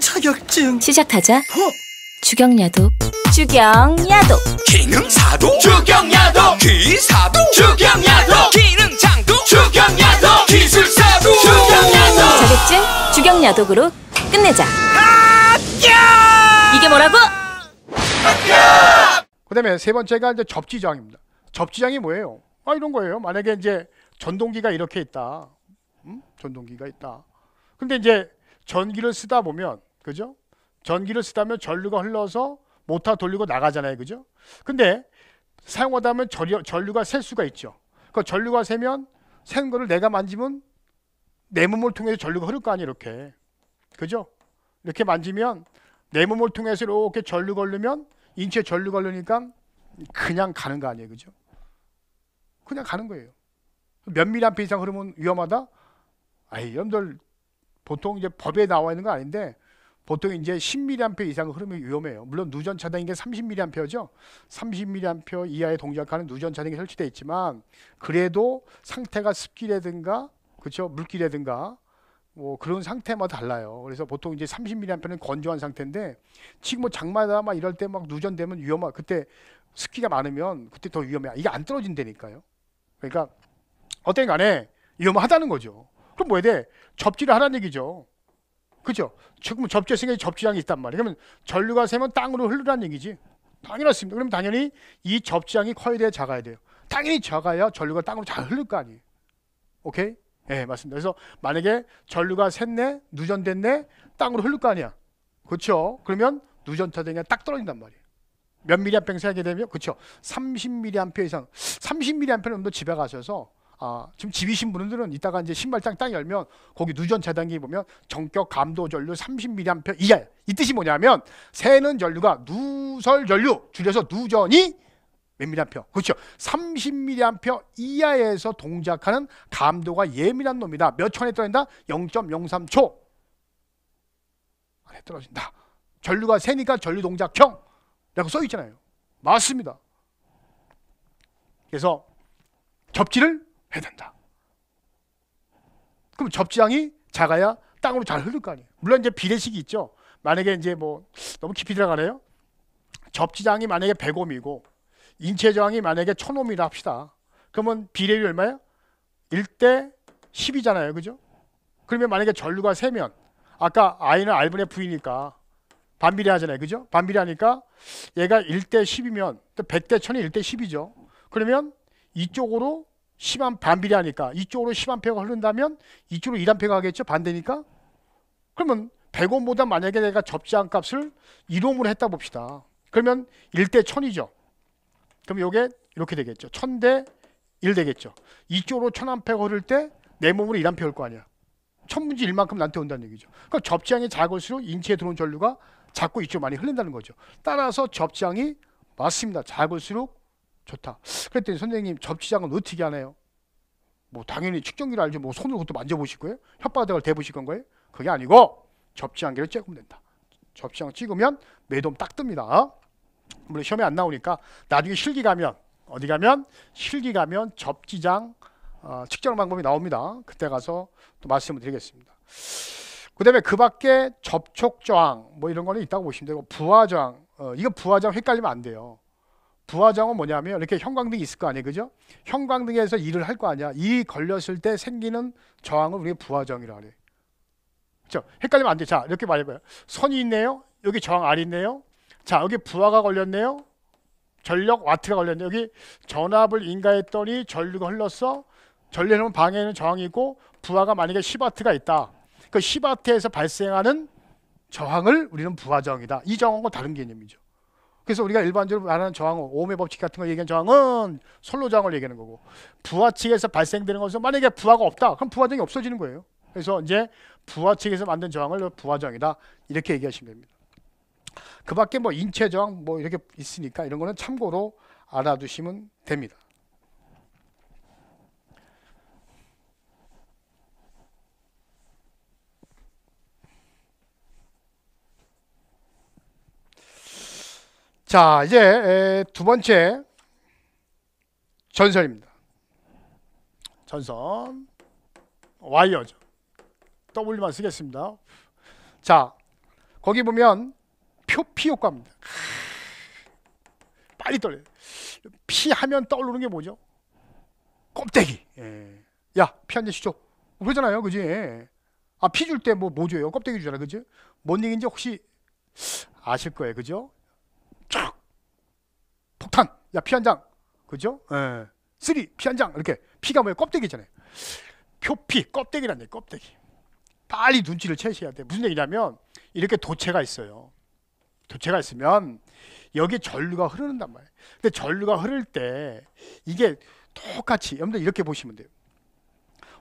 자격증 시작하자 어? 주경야도 주경야도 기능사도 주경야도 기사도 주경야도 기능장도 주경야도 기술사도 주경야도 자격증 주경야독으로 끝내자 합 이게 뭐라고? 합그 다음에 세 번째가 이제 접지장입니다 접지장이 뭐예요? 아 이런 거예요 만약에 이제 전동기가 이렇게 있다 음? 전동기가 있다 근데 이제 전기를 쓰다 보면 그죠? 전기를 쓰다면 전류가 흘러서 모터 돌리고 나가잖아요. 그죠? 근데 사용하다 보면 전류, 가셀 수가 있죠. 그 전류가 세면샌 거를 내가 만지면 내 몸을 통해서 전류가 흐를 거 아니에요. 이렇게. 그죠? 이렇게 만지면 내 몸을 통해서 이렇게 전류 걸르면 인체 전류 걸르니까 그냥 가는 거 아니에요. 그죠? 그냥 가는 거예요. 몇밀리암페 이상 흐르면 위험하다? 아이, 여러분들 보통 이제 법에 나와 있는 거 아닌데 보통 이제 10mA 이상 흐르면 위험해요. 물론 누전 차단인 게 30mA죠. 30mA 이하의 동작하는 누전 차단이 설치되어 있지만 그래도 상태가 습기라든가 그렇죠 물기라든가 뭐 그런 상태마다 달라요. 그래서 보통 이제 30mA는 건조한 상태인데 지금 뭐 장마다 막 이럴 때 막 누전되면 위험하. 고 그때 습기가 많으면 그때 더 위험해. 요 이게 안 떨어진다니까요. 그러니까 어쨌 간에 위험하다는 거죠. 그럼 뭐 해야 돼? 접지를 하라는 얘기죠. 그죠? 지금 접지성에 접지장이 있단 말이에요. 그러면 전류가 세면 땅으로 흐르라는 얘기지. 당연하습니다 그럼 당연히 이 접지장이 커야 돼 작아야 돼요. 당연히 작아야 전류가 땅으로 잘 흐를 거 아니에요. 오케이? 예, 네, 맞습니다. 그래서 만약에 전류가 샜네, 누전됐네, 땅으로 흐를 거 아니야. 그렇죠? 그러면 누전차등이 딱 떨어진단 말이에요. 몇 미리암페 생각하게 되면 그렇죠. 30미리암표 이상, 30미리암표는좀 집에 가셔서 아, 지금 집이신 분들은 이따가 이제 신발 장땅 열면 거기 누전 재단기 보면 정격 감도 전류 30mA 이하 이 뜻이 뭐냐면 새는 전류가 누설 전류 줄여서 누전이 몇 mA 그렇죠 30mA 이하에서 동작하는 감도가 예민한 놈이다 몇 천에 떨어진다 0.03초 안에 떨어진다 전류가 새니까 전류 동작형 라고 써 있잖아요 맞습니다 그래서 접지를 해야 된다. 그럼 접지장이 작아야 땅으로 잘 흐를 거 아니에요. 물론 이제 비례식이 있죠. 만약에 이제 뭐 너무 깊이 들어가네요. 접지장이 만약에 100옴이고 인체 저항이 만약에 1000옴이라 합시다. 그러면 비례율 얼마야? 1대 10이잖아요. 그죠? 그러면 만약에 전류가 세면 아까 I는 R분의 V니까 반비례 하잖아요. 그죠? 반비례 하니까 얘가 1대 10이면 100대 1000이 1대 10이죠. 그러면 이쪽으로 심한 반비례하니까 이쪽으로 10A가 흐른다면 이쪽으로 1A가 가겠죠 반대니까 그러면 100원보다 만약에 내가 접지한 값을 1옴으로 했다 봅시다 그러면 1대 1000이죠 그럼 이게 이렇게 되겠죠 1000대 1 되겠죠 이쪽으로 1000A 흐를 때 내 몸으로 1A 올거 아니야 천문지 1만큼 나한테 온다는 얘기죠 그럼 그러니까 접지향이 작을수록 인체에 들어온 전류가 자꾸 이쪽 많이 흘린다는 거죠 따라서 접지향이 맞습니다 작을수록 좋다. 그랬더니 선생님 접시장은 어떻게 하나요? 뭐 당연히 측정기를 알지 뭐 손으로 그것도 만져보실 거예요? 혓바닥을 대보실 건 거예요? 그게 아니고 접시장기를 찍으면 된다. 접시장 찍으면 매돔 딱 뜹니다. 물론 시험에 안 나오니까 나중에 실기 가면 어디 가면 실기 가면 접지장 어, 측정 방법이 나옵니다. 그때 가서 또 말씀을 드리겠습니다. 그다음에 그밖에 접촉 저항 뭐 이런 거는 있다고 보시면 되고 부하 저항 어, 이거 부하 저항 헷갈리면 안 돼요. 부화장은 뭐냐면 이렇게 형광등이 있을 거 아니에요. 그죠? 형광등에서 일을 할 거 아니야. 이 걸렸을 때 생기는 저항을 우리가 부화장이라고 해요. 그죠? 헷갈리면 안 돼. 자, 이렇게 말해봐요. 선이 있네요. 여기 저항 R 있네요. 자, 여기 부화가 걸렸네요. 전력 와트가 걸렸네요. 여기 전압을 인가했더니 전류가 흘렀어. 전류는 방에는 저항이 있고 부화가 만약에 10와트가 있다. 그 10와트에서 발생하는 저항을 우리는 부화 저항이다. 이 저항과 다른 개념이죠. 그래서 우리가 일반적으로 말하는 저항은 오음의 법칙 같은 거얘기한 저항은 솔로 저항을 얘기하는 거고 부하 측에서 발생되는 것은 만약에 부하가 없다 그럼 부하 저항이 없어지는 거예요. 그래서 이제 부하 측에서 만든 저항을 부하 저항이다 이렇게 얘기하신 겁니다. 그밖에 뭐 인체 저항 뭐 이렇게 있으니까 이런 거는 참고로 알아두시면 됩니다. 자, 이제 두 번째 전선입니다. 전선 와이어죠. W만 쓰겠습니다. 자, 거기 보면 표피 효과입니다. 빨리 떨려요. 피 하면 떠오르는 게 뭐죠? 껍데기. 예. 야, 피한 잔씩 죠 그러잖아요, 그지? 예. 아, 피 줄 때 뭐, 뭐 줘요? 껍데기 주잖아, 그지? 뭔 얘기인지 혹시 아실 거예요, 그죠? 야, 피 한 장. 그죠? 예. 쓰리, 피 한 장. 이렇게. 피가 뭐예요? 껍데기잖아요. 표피, 껍데기란 얘기, 껍데기. 빨리 눈치를 채셔야 돼. 무슨 얘기냐면, 이렇게 도체가 있어요. 도체가 있으면, 여기 전류가 흐르는단 말이에요. 근데 전류가 흐를 때, 이게 똑같이, 여러분들 이렇게 보시면 돼요.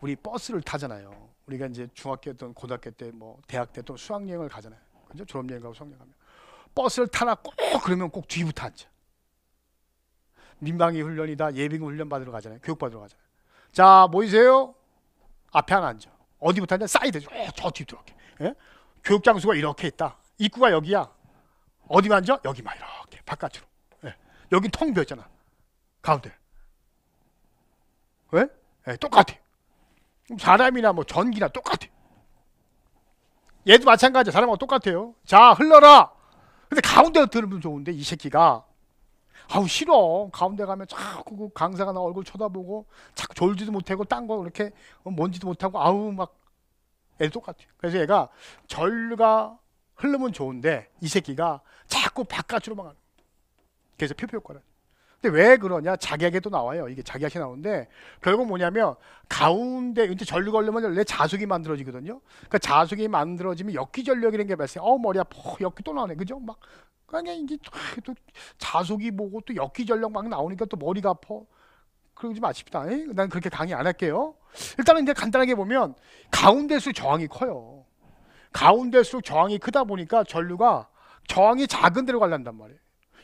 우리 버스를 타잖아요. 우리가 이제 중학교 때, 고등학교 때, 뭐, 대학 때 또 수학여행을 가잖아요. 그죠? 졸업여행 가고 수학여행 가면. 버스를 타나꼭 그러면 꼭 뒤부터 앉아. 민방위 훈련이다 예비 군 훈련 받으러 가잖아요 교육 받으러 가잖아요 자 모이세요 앞에 하나 앉아 어디부터 앉아 사이드 저뒤 들어갈게 예? 교육 장소가 이렇게 있다 입구가 여기야 어디만 앉아 여기만 이렇게 바깥으로 예. 여기 통 비었잖아 가운데 왜? 예? 예, 똑같아 사람이나 뭐 전기나 똑같아 얘도 마찬가지야 사람하고 똑같아요 자 흘러라 근데 가운데로 들으면 좋은데 이 새끼가 아우 싫어 가운데 가면 자꾸 그, 그 강사가 나 얼굴 쳐다보고 자꾸 졸지도 못하고 딴거 이렇게 뭔지도 못하고 아우 막 애들 똑같아요 그래서 얘가 절과 흐름은 좋은데 이 새끼가 자꾸 바깥으로막 그래서 표표 효과는 근데 왜 그러냐 자기에게도 나와요 이게 자기한테 나오는데 결국 뭐냐면 가운데 이제 절류 걸리면 내 자숙이 만들어지거든요 그러니까 자숙이 만들어지면 역기전력이라는 게 발생 어 머리 아파 역기 또 나오네 그죠 막 그러니까 이게 또 자속이 보고 또 역기전력 막 나오니까 또 머리가 아파. 그러지 마십시다. 에이? 난 그렇게 강의 안 할게요. 일단은 이제 간단하게 보면 가운데서 저항이 커요. 가운데서 저항이 크다 보니까 전류가 저항이 작은 데로 갈란단 말이에요.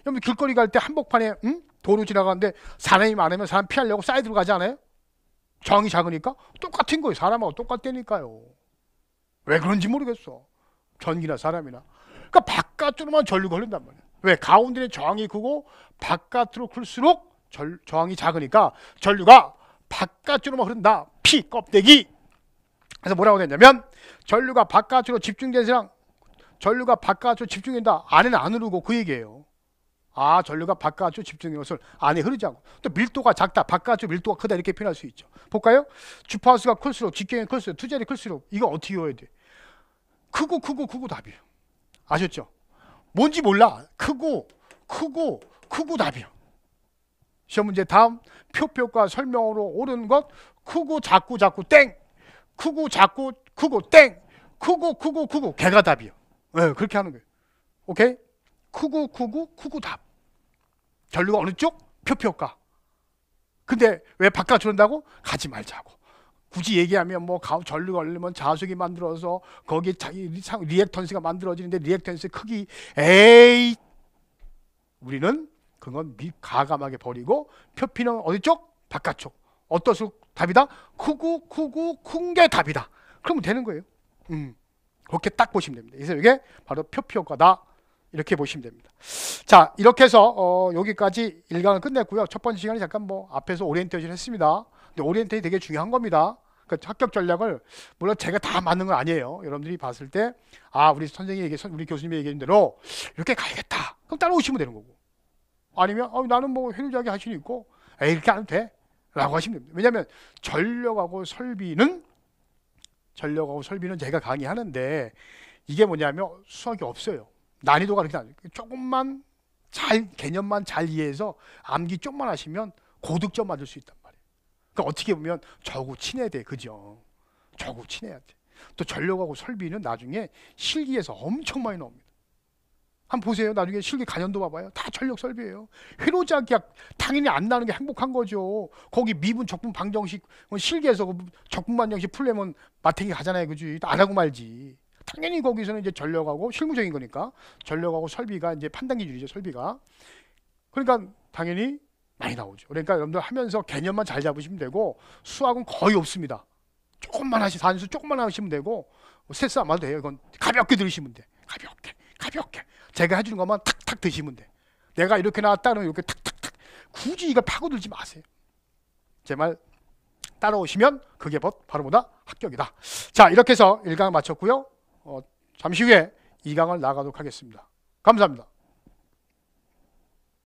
여러분 길거리 갈 때 한복판에 응? 도로 지나가는데 사람이 많으면 사람 피하려고 사이드로 가지 않아요? 저항이 작으니까 똑같은 거예요. 사람하고 똑같다니까요. 왜 그런지 모르겠어. 전기나 사람이나. 그러니까 바깥으로만 전류가 흐른단 말이에요. 왜? 가운데는 저항이 크고 바깥으로 클수록 절, 저항이 작으니까 전류가 바깥으로만 흐른다. 피 껍데기. 그래서 뭐라고 했냐면 전류가 바깥으로 집중된 이상 전류가 바깥으로 집중된다. 안에는 안 흐르고 그 얘기예요. 아 전류가 바깥으로 집중된 것을 안에 흐르지 않고 또 밀도가 작다 바깥으로 밀도가 크다 이렇게 표현할 수 있죠 볼까요? 주파수가 클수록 직경이 클수록 투자이 클수록 이거 어떻게 외워야 돼? 크고 크고 크고 답이에요 아셨죠? 뭔지 몰라. 크고 크고 크고 답이요. 시험 문제 다음 표표과 설명으로 옳은 것 크고 작고 작고 땡 크고 작고 크고 땡 크고 크고 크고 개가 답이요. 네, 그렇게 하는 거예요. 오케이? 크고 크고 크고 답. 결류가 어느 쪽? 표표가. 근데 왜바깥으다고 가지 말자고. 굳이 얘기하면 뭐 가, 전류 걸리면 자석이 만들어서 거기에 자기 리액턴스가 만들어지는데 리액턴스 크기 에이 우리는 그건 미, 가감하게 버리고 표피는 어디 쪽? 바깥쪽 어떠수 답이다? 크고 크고 큰 게 답이다 그러면 되는 거예요 음, 그렇게 딱 보시면 됩니다 그래서 이게 바로 표피 효과다 이렇게 보시면 됩니다. 자, 이렇게 해서 어, 여기까지 일강을 끝냈고요. 첫 번째 시간에 잠깐 뭐 앞에서 오리엔테이션 했습니다. 오리엔테이 되게 중요한 겁니다. 그 합격 전략을 물론 제가 다 맞는 건 아니에요. 여러분들이 봤을 때아 우리 선생님이 얘기, 우리 교수님이 얘기한 대로 이렇게 가야겠다. 그럼 따라오시면 되는 거고 아니면 어, 나는 뭐 회류자기 할수 는 있고 에이, 렇게안해 돼라고 하시면 됩니다. 왜냐하면 전력하고 설비는 전력하고 설비는 제가 강의하는데 이게 뭐냐면 수학이 없어요. 난이도가 그렇게 나요. 조금만 잘 개념만 잘 이해해서 암기 좀만 하시면 고득점 맞을 수 있다. 그러니까 어떻게 보면 저고 친해야 돼. 그죠? 저고 친해야 돼. 또 전력하고 설비는 나중에 실기에서 엄청 많이 나옵니다. 한번 보세요. 나중에 실기 가년도 봐봐요. 다 전력 설비예요. 회로작약 당연히 안 나는 게 행복한 거죠. 거기 미분 적분 방정식 뭐 실기에서 그 적분 방정식 풀려면 마태기 가잖아요. 그지? 안 하고 말지. 당연히 거기서는 이제 전력하고 실무적인 거니까 전력하고 설비가 이제 판단 기준이죠. 설비가. 그러니까 당연히 많이 나오죠. 그러니까 여러분들 하면서 개념만 잘 잡으시면 되고 수학은 거의 없습니다. 조금만 하시 단수 조금만 하시면 되고 뭐 세트스안받도 돼요. 이건 가볍게 들으시면 돼. 가볍게 가볍게 제가 해주는 것만 탁탁 드시면 돼. 내가 이렇게 나왔다는 이렇게 탁탁탁 굳이 이걸 파고들지 마세요. 제 말 따라오시면 그게 바로 보다 합격이다. 자 이렇게 해서 1강 마쳤고요. 어, 잠시 후에 2강을 나가도록 하겠습니다. 감사합니다.